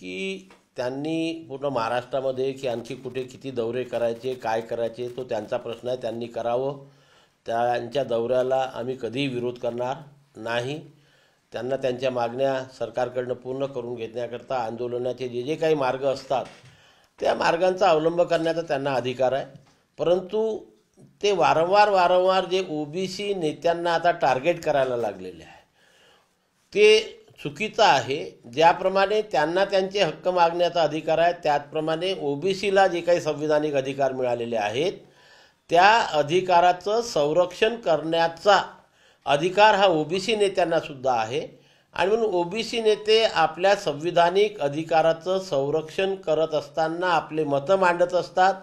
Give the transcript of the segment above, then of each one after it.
की त्यांनी पूर्ण महाराष्ट्रामध्ये की आणखी कुठे किती दौरे करायचे काय करायचे तो त्यांचा प्रश्न आहे त्यांनी करावं त्यांच्या दौऱ्याला आम्ही कधीही विरोध करणार नाही त्यांना त्यांच्या मागण्या सरकारकडनं पूर्ण करून घेतण्याकरता आंदोलनाचे जे जे काही मार्ग असतात त्या मार्गांचा अवलंब करण्याचा त्यांना अधिकार आहे परंतु ते वारंवार वारंवार जे ओबीसी नेत्यांना आता टार्गेट करायला लागलेले आहे ते चुकीचा आहे ज्याप्रमाणे त्यांना त्यांचे हक्क मागण्याचा अधिकार आहे त्याचप्रमाणे सीला जे काही संविधानिक अधिकार मिळालेले आहेत त्या अधिकाराचं संरक्षण करण्याचा अधिकार हा ओबीसी सी नेत्यांनासुद्धा आहे आणि म्हणून ओबीसी नेते आपल्या संविधानिक अधिकाराचं संरक्षण करत असताना आपले मतं मांडत असतात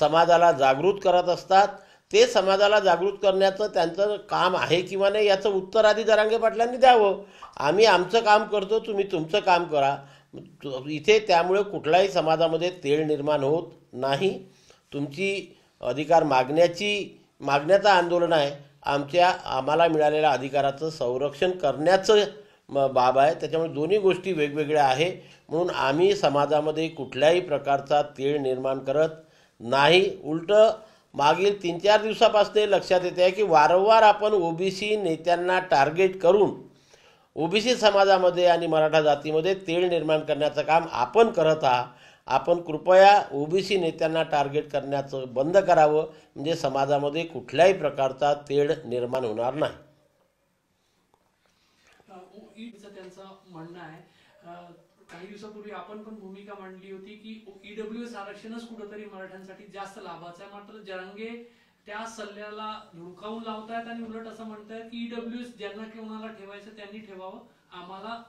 समाजाला जागृत करत असतात ते समाजाला जागृत करण्याचं त्यांचं काम आहे किंवा नाही याचं उत्तर आधी दरांगे पाटलांनी द्यावं आम्ही आमचं काम करतो तुम्ही तुमचं काम करा इथे त्यामुळे कुठलाही समाजामध्ये तेळ निर्माण होत नाही तुमची अधिकार मागण्याची मागण्याचं आंदोलन आहे आमच्या आम्हाला मिळालेल्या अधिकाराचं संरक्षण करण्याचं बाब आहे त्याच्यामुळे दोन्ही गोष्टी वेगवेगळ्या आहे म्हणून आम्ही समाजामध्ये कुठल्याही प्रकारचा तेळ निर्माण करत नाही उलटं मागील तीन चार दिवसापासून लक्षात येते आहे की वारंवार आपण ओबीसी नेत्यांना टार्गेट करून ओबीसी समाजामध्ये आणि मराठा जातीमध्ये तेळ निर्माण करण्याचं काम आपण करत आहात आपण कृपया ओबीसी नेत्यांना टार्गेट करण्याचं बंद करावं म्हणजे समाजामध्ये कुठल्याही प्रकारचा तेढ निर्माण होणार नाही म्हणणं आहे काही दिवसापूर्वी आपण पण भूमिका मांडली होती की ईडब्ल्यूएस e आरक्षणच कुठंतरी मराठ्यांसाठी जास्त लाभाचं आहे मात्र जरांगे त्या सल्ल्याला धुडकावून लावतायत आणि उलट असं म्हणतायत की ईडब्ल्यूएस e एस ज्यांना कोणाला ठेवायचं त्यांनी ठेवावं आम्हाला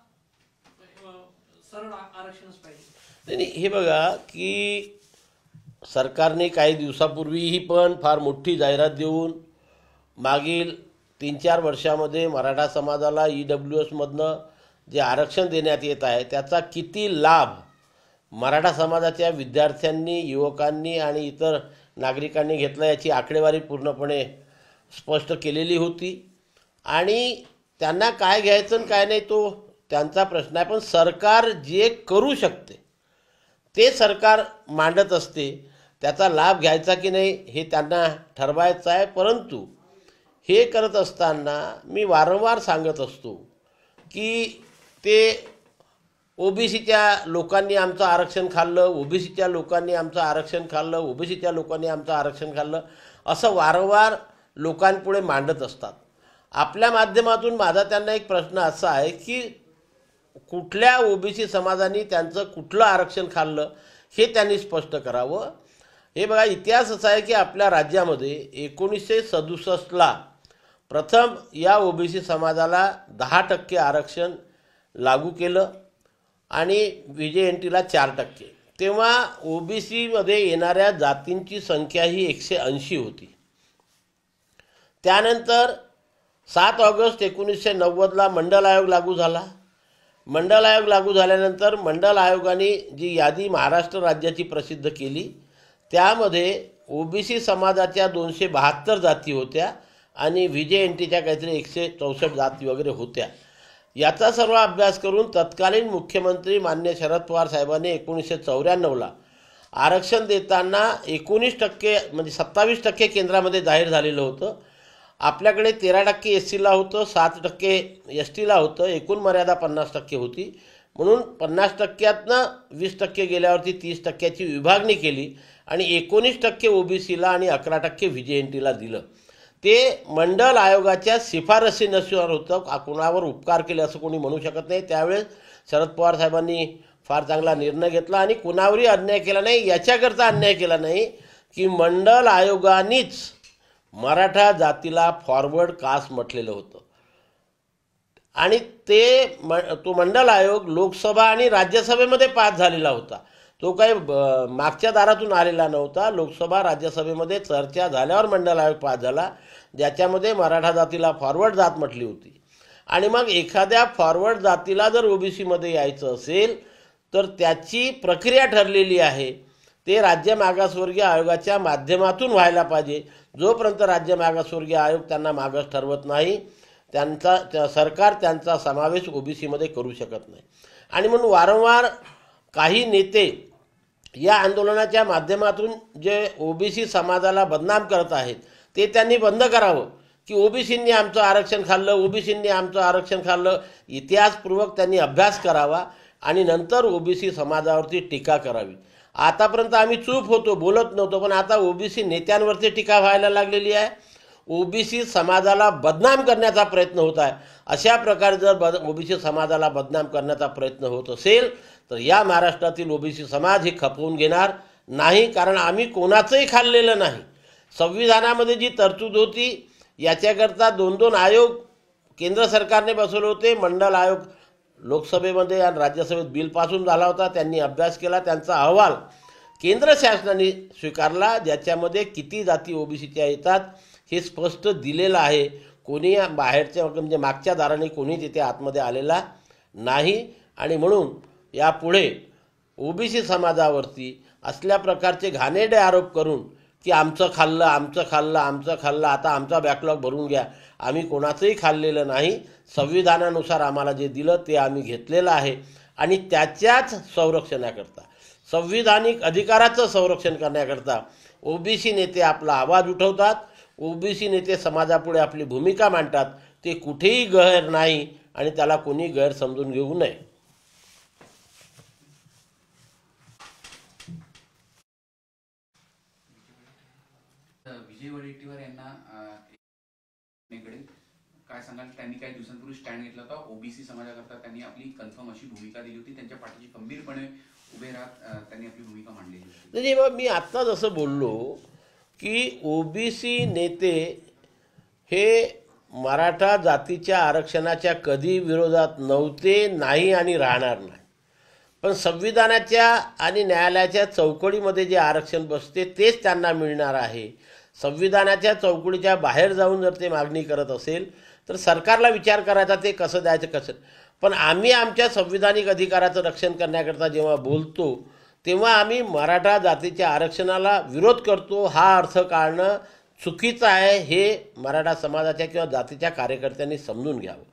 सरळ आरक्षणच पाहिजे नाही हे बघा की सरकारने काही दिवसापूर्वीही पण फार मोठी जाहिरात देऊन मागील तीन चार वर्षामध्ये मराठा समाजाला ई e डब्ल्यू एसमधनं जे आरक्षण देण्यात येत आहे त्याचा किती लाभ मराठा समाजाच्या विद्यार्थ्यांनी युवकांनी आणि इतर नागरिकांनी घेतला याची आकडेवारी पूर्णपणे स्पष्ट केलेली होती आणि त्यांना काय घ्यायचं आणि काय नाही तो त्यांचा प्रश्न आहे पण सरकार जे करू शकते ते सरकार मांडत असते त्याचा लाभ घ्यायचा की नाही हे त्यांना ठरवायचं आहे परंतु हे करत असताना मी वारंवार सांगत असतो की ते ओबीसीच्या लोकांनी आमचं आरक्षण खाल्लं ओबीसीच्या लोकांनी आमचं आरक्षण खाल्लं ओबीसीच्या लोकांनी आमचं आरक्षण खाल्लं असं वारंवार लोकांपुढे मांडत असतात आपल्या माध्यमातून माझा त्यांना एक प्रश्न असा आहे की कुठल्या ओबीसी समाजाने त्यांचं कुठलं आरक्षण खाल्लं हे त्यांनी स्पष्ट करावं हे बघा इतिहास असा आहे की आपल्या राज्यामध्ये एकोणीसशे सदुसष्टला प्रथम या ओबीसी समाजाला दहा टक्के आरक्षण लागू केलं आणि विजय एन टीला चार टक्के तेव्हा सीमध्ये येणाऱ्या जातींची संख्या ही एकशे ऐंशी होती त्यानंतर सात ऑगस्ट एकोणीसशे नव्वदला मंडल आयोग लागू झाला मंडल आयोग लागू झाल्यानंतर मंडल आयोगाने जी यादी महाराष्ट्र राज्याची प्रसिद्ध केली त्यामध्ये ओबीसी समाजाच्या दोनशे बहात्तर जाती होत्या आणि विजय एन टीच्या काहीतरी एकशे चौसष्ट जाती वगैरे होत्या याचा सर्व अभ्यास करून तत्कालीन मुख्यमंत्री मान्य शरद पवार साहेबांनी एकोणीसशे चौऱ्याण्णवला आरक्षण देताना एकोणीस टक्के म्हणजे सत्तावीस टक्के केंद्रामध्ये जाहीर झालेलं होतं आपल्याकडे तेरा टक्के एस सीला होतं सात टक्के एस टीला होतं एकूण मर्यादा पन्नास टक्के होती म्हणून पन्नास टक्क्यातनं वीस टक्के गेल्यावरती तीस टक्क्याची विभागणी केली आणि एकोणीस टक्के ओबीसीला आणि अकरा टक्के व्ही जे एन टीला दिलं ते मंडल आयोगाच्या नसणार होतं कुणावर उपकार केले असं कोणी म्हणू शकत नाही त्यावेळेस शरद पवार साहेबांनी फार चांगला निर्णय घेतला आणि कुणावरही अन्याय केला नाही याच्याकरता अन्याय केला नाही की मंडल आयोगानेच मराठा जातीला फॉरवर्ड कास्ट म्हटलेलं होतं आणि ते म तो मंडल आयोग लोकसभा आणि राज्यसभेमध्ये पास झालेला होता तो काही मागच्या दारातून आलेला नव्हता लोकसभा राज्यसभेमध्ये चर्चा झाल्यावर मंडल आयोग पास झाला ज्याच्यामध्ये मराठा जातीला फॉरवर्ड जात म्हटली होती आणि मग एखाद्या फॉरवर्ड जातीला जर ओबीसीमध्ये यायचं असेल तर त्याची प्रक्रिया ठरलेली आहे ते राज्य मागासवर्गीय आयोगाच्या माध्यमातून व्हायला पाहिजे जोपर्यंत राज्य मागासवर्गीय आयोग त्यांना मागास ठरवत नाही त्यांचा त्या सरकार त्यांचा समावेश ओबीसीमध्ये करू शकत नाही आणि म्हणून वारंवार काही नेते या आंदोलनाच्या माध्यमातून जे ओबीसी समाजाला बदनाम करत आहेत ते त्यांनी बंद करावं की ओबीसींनी आमचं आरक्षण खाल्लं ओबीसींनी आमचं आरक्षण खाल्लं इतिहासपूर्वक त्यांनी अभ्यास करावा आणि नंतर ओबीसी समाजावरती टीका करावी आतापर्यंत आम्ही चूप होतो बोलत नव्हतो पण आता ओबीसी नेत्यांवरती टीका व्हायला लागलेली आहे ओबीसी समाजाला बदनाम करण्याचा प्रयत्न होत आहे अशा प्रकारे जर बद ओबीसी समाजाला बदनाम करण्याचा प्रयत्न होत असेल तर या महाराष्ट्रातील ओबीसी समाज हे खपवून घेणार नाही कारण आम्ही कोणाचंही खाल्लेलं नाही संविधानामध्ये जी तरतूद होती याच्याकरता दोन दोन आयोग केंद्र सरकारने बसवले होते मंडल आयोग लोकसभेमध्ये आणि राज्यसभेत बिल पासून झाला होता त्यांनी अभ्यास केला त्यांचा अहवाल केंद्र शासनाने स्वीकारला ज्याच्यामध्ये किती जाती ओबीसीच्या येतात हे स्पष्ट दिलेलं आहे कोणी बाहेरच्या म्हणजे मागच्या दाराने कोणी तिथे आतमध्ये आलेला नाही आणि म्हणून यापुढे ओबीसी समाजावरती असल्या प्रकारचे घाणेडे आरोप करून की आमचं खाल्लं आमचं खाल्लं आमचं खाल्लं आता आमचा बॅकलॉग भरून घ्या आम्ही कोणाचंही खाल्लेलं नाही संविधानानुसार आम्हाला जे दिलं ते आम्ही घेतलेलं आहे आणि त्याच्याच संरक्षणाकरता संविधानिक अधिकाराचं संरक्षण करण्याकरता ओबीसी नेते आपला आवाज उठवतात ओबीसी नेते समाजापुढे आपली भूमिका मांडतात ते कुठेही गैर नाही आणि त्याला कोणी गैर समजून घेऊ नये विजय वडेट्टीवार यांना काय सांगाल त्यांनी काही दिवसांपूर्वी स्टँड घेतला होता ओबीसी समाजाकरता त्यांनी आपली कन्फर्म अशी भूमिका दिली होती त्यांच्या पाठीशी खंबीरपणे उभे राहत त्यांनी आपली भूमिका मांडली नाही बाबा मी आत्ता जसं बोललो की ओबीसी नेते हे मराठा जातीच्या आरक्षणाच्या कधी विरोधात नव्हते नाही आणि राहणार नाही पण संविधानाच्या आणि न्यायालयाच्या चौकडीमध्ये जे आरक्षण बसते तेच त्यांना मिळणार आहे संविधानाच्या चौकडीच्या बाहेर जाऊन जर ते मागणी करत असेल तर सरकारला विचार करायचा ते कसं द्यायचं कसं पण आम्ही आमच्या संविधानिक अधिकाराचं रक्षण करण्याकरता जेव्हा बोलतो तेव्हा आम्ही मराठा जातीच्या आरक्षणाला विरोध करतो हा अर्थ काढणं चुकीचं आहे हे मराठा समाजाच्या किंवा जातीच्या कार्यकर्त्यांनी समजून घ्यावं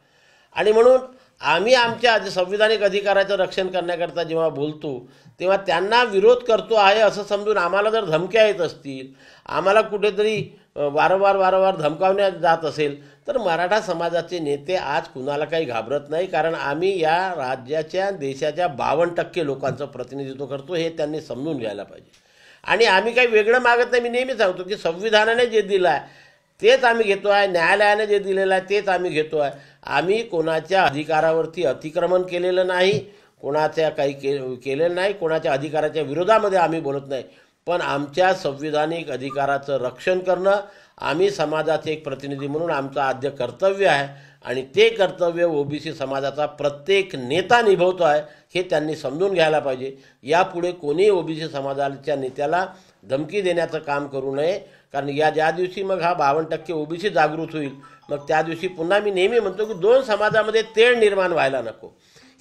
आणि म्हणून आम्ही आमच्या संविधानिक अधिकाराचं रक्षण करण्याकरता जेव्हा बोलतो तेव्हा त्यांना विरोध करतो आहे असं समजून आम्हाला जर धमक्या येत असतील आम्हाला कुठेतरी वारंवार वारंवार धमकावण्यात जात असेल तर मराठा समाजाचे नेते आज कुणाला काही घाबरत नाही कारण आम्ही या राज्याच्या देशाच्या बावन्न टक्के लोकांचं प्रतिनिधित्व करतो हे त्यांनी समजून घ्यायला पाहिजे आणि आम्ही काही वेगळं मागत नाही मी नेहमी सांगतो की संविधानाने जे दिलं आहे तेच आम्ही घेतो आहे न्यायालयाने जे दिलेलं आहे तेच आम्ही घेतो आहे आम्ही कोणाच्या अधिकारावरती अतिक्रमण केलेलं नाही कोणाच्या काही के केलेलं नाही कोणाच्या अधिकाराच्या विरोधामध्ये आम्ही बोलत नाही पण आमच्या संविधानिक अधिकाराचं रक्षण करणं आम्ही समाजाचे एक प्रतिनिधी म्हणून आमचं आद्य कर्तव्य आहे आणि ते कर्तव्य ओबीसी समाजाचा प्रत्येक नेता निभवतो आहे हे त्यांनी समजून घ्यायला पाहिजे यापुढे कोणी ओबीसी समाजाच्या नेत्याला धमकी देण्याचं काम करू नये कारण या ज्या दिवशी मग हा बावन्न टक्के ओबीसी जागृत होईल मग त्या दिवशी पुन्हा मी नेहमी म्हणतो की दोन समाजामध्ये तेळ निर्माण व्हायला नको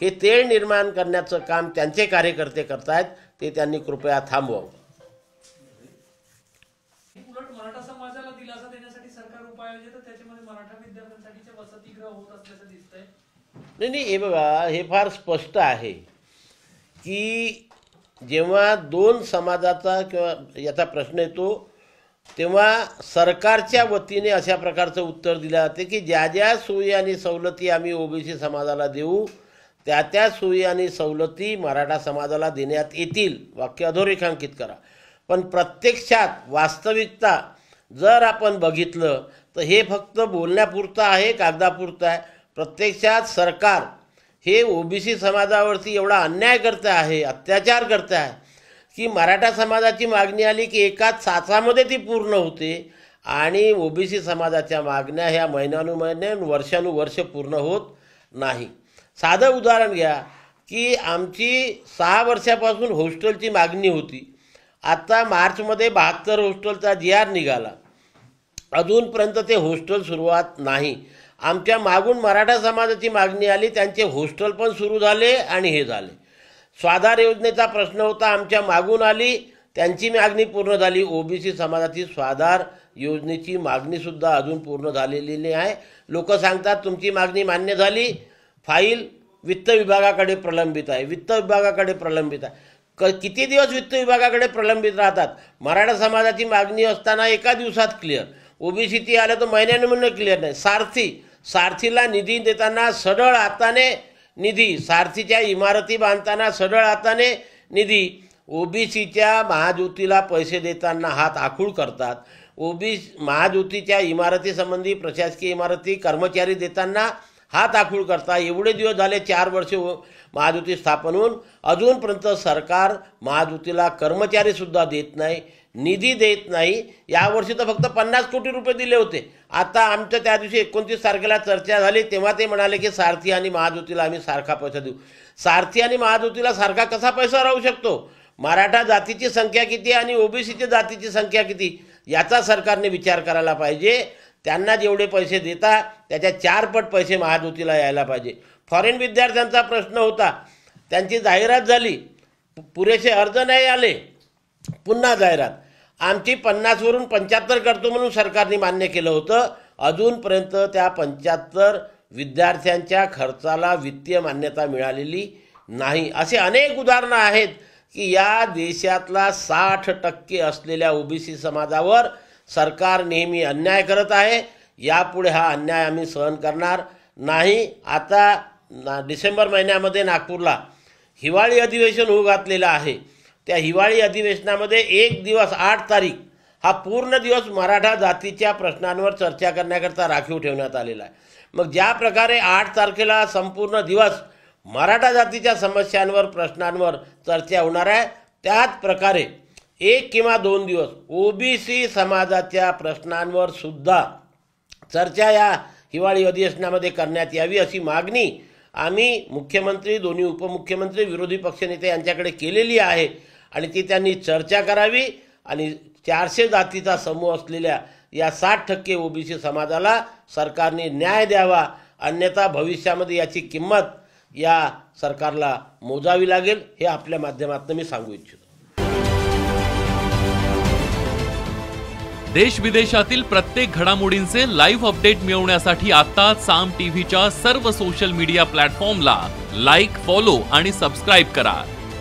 हे तेळ निर्माण करण्याचं काम त्यांचे कार्यकर्ते करतायत ते त्यांनी कृपया थांबवावं नाही नाही हे बघा हे फार स्पष्ट आहे की जेव्हा दोन समाजाचा किंवा याचा प्रश्न येतो तेव्हा सरकारच्या वतीने अशा प्रकारचं उत्तर दिलं जाते की ज्या ज्या सोयी आणि सवलती आम्ही ओबीसी समाजाला देऊ त्या त्या सोयी आणि सवलती मराठा समाजाला देण्यात येतील वाक्य अधोरेखांकित करा पण प्रत्यक्षात वास्तविकता जर आपण बघितलं तर हे फक्त बोलण्यापुरतं आहे कागदापुरतं आहे प्रत्यक्षात सरकार हे ओबीसी समाजावरती एवढा अन्याय करतं आहे अत्याचार करतं आहे की मराठा समाजाची मागणी आली की एकाच साचामध्ये ती पूर्ण होते आणि ओबीसी समाजाच्या मागण्या ह्या महिन्यानुमहिने वर्षानुवर्ष पूर्ण होत नाही साधं उदाहरण घ्या की आमची सहा वर्षापासून हॉस्टेलची मागणी होती आत्ता मार्चमध्ये बहात्तर हॉस्टेलचा जी आर निघाला अजूनपर्यंत ते हॉस्टेल सुरुवात नाही आमच्या मागून मराठा समाजाची मागणी आली त्यांचे हॉस्टेल पण सुरू झाले आणि हे झाले स्वाधार योजनेचा प्रश्न होता आमच्या मागून आली त्यांची मागणी पूर्ण झाली ओबीसी समाजाची स्वाधार योजनेची मागणीसुद्धा अजून पूर्ण झालेली नाही आहे लोक सांगतात तुमची मागणी मान्य झाली फाईल वित्त विभागाकडे प्रलंबित आहे वित्त विभागाकडे प्रलंबित आहे क किती दिवस वित्त विभागाकडे प्रलंबित राहतात मराठा समाजाची मागणी असताना एका दिवसात क्लिअर ओबीसी ती आलं तर महिन्याने क्लिअर नाही सारथी सारथीला निधी देताना सरळ हाताने निधी सारथीच्या इमारती बांधताना सडळ हाताने निधी ओबीसीच्या महाज्योतीला पैसे देताना हात आखूळ करतात ओबी महाज्योतीच्या इमारतीसंबंधी प्रशासकीय इमारती कर्मचारी देताना हात आखूळ करता एवढे दिवस झाले चार वर्षे महाज्योती स्थापन होऊन अजूनपर्यंत सरकार महाज्योतीला कर्मचारीसुद्धा देत नाही निधी देत नाही यावर्षी तर फक्त पन्नास कोटी रुपये दिले होते आता आमच्या त्या दिवशी एकोणतीस तारखेला चर्चा झाली तेव्हा ते म्हणाले की सारथी आणि महाज्योतीला आम्ही सारखा पैसा देऊ सारथी आणि महाज्योतीला सारखा कसा पैसा राहू शकतो मराठा जातीची संख्या किती आणि ओबीसीच्या जातीची संख्या किती याचा सरकारने विचार करायला पाहिजे त्यांना जेवढे पैसे देता त्याच्या चारपट पैसे महाज्योतीला यायला पाहिजे फॉरेन विद्यार्थ्यांचा प्रश्न होता त्यांची जाहिरात झाली पुरेसे अर्ज नाही आले पुन्हा जाहिरात आमची पन्नासवरून पंच्याहत्तर करतो म्हणून सरकारने मान्य केलं होतं अजूनपर्यंत त्या पंच्याहत्तर विद्यार्थ्यांच्या खर्चाला वित्तीय मान्यता मिळालेली नाही असे अनेक उदाहरणं आहेत की या देशातला साठ टक्के असलेल्या ओबीसी समाजावर सरकार नेहमी अन्याय करत आहे यापुढे हा अन्याय आम्ही सहन करणार नाही आता ना डिसेंबर महिन्यामध्ये नागपूरला हिवाळी अधिवेशन होऊ घातलेलं आहे त्या हिवाळी अधिवेशनामध्ये एक दिवस आठ तारीख हा पूर्ण दिवस मराठा जातीच्या प्रश्नांवर चर्चा करण्याकरता राखीव ठेवण्यात आलेला आहे मग ज्या प्रकारे आठ तारखेला संपूर्ण दिवस मराठा जातीच्या समस्यांवर प्रश्नांवर चर्चा होणार आहे त्याच प्रकारे एक किंवा दोन दिवस ओबीसी समाजाच्या प्रश्नांवर सुद्धा चर्चा या हिवाळी अधिवेशनामध्ये करण्यात यावी अशी मागणी आम्ही मुख्यमंत्री दोन्ही उपमुख्यमंत्री विरोधी पक्षनेते यांच्याकडे केलेली आहे आणि ती त्यांनी चर्चा करावी आणि चारशे जातीचा समूह असलेल्या या साठ टक्के ओबीसी समाजाला सरकारने न्याय द्यावा अन्यथा भविष्यामध्ये याची किंमत या सरकारला मोजावी लागेल हे आपल्या माध्यमातून मी सांगू इच्छितो देश विदेशातील प्रत्येक घडामोडींचे लाईव्ह अपडेट मिळवण्यासाठी आता साम टीव्हीच्या सर्व सोशल मीडिया प्लॅटफॉर्मला लाईक फॉलो आणि सबस्क्राईब करा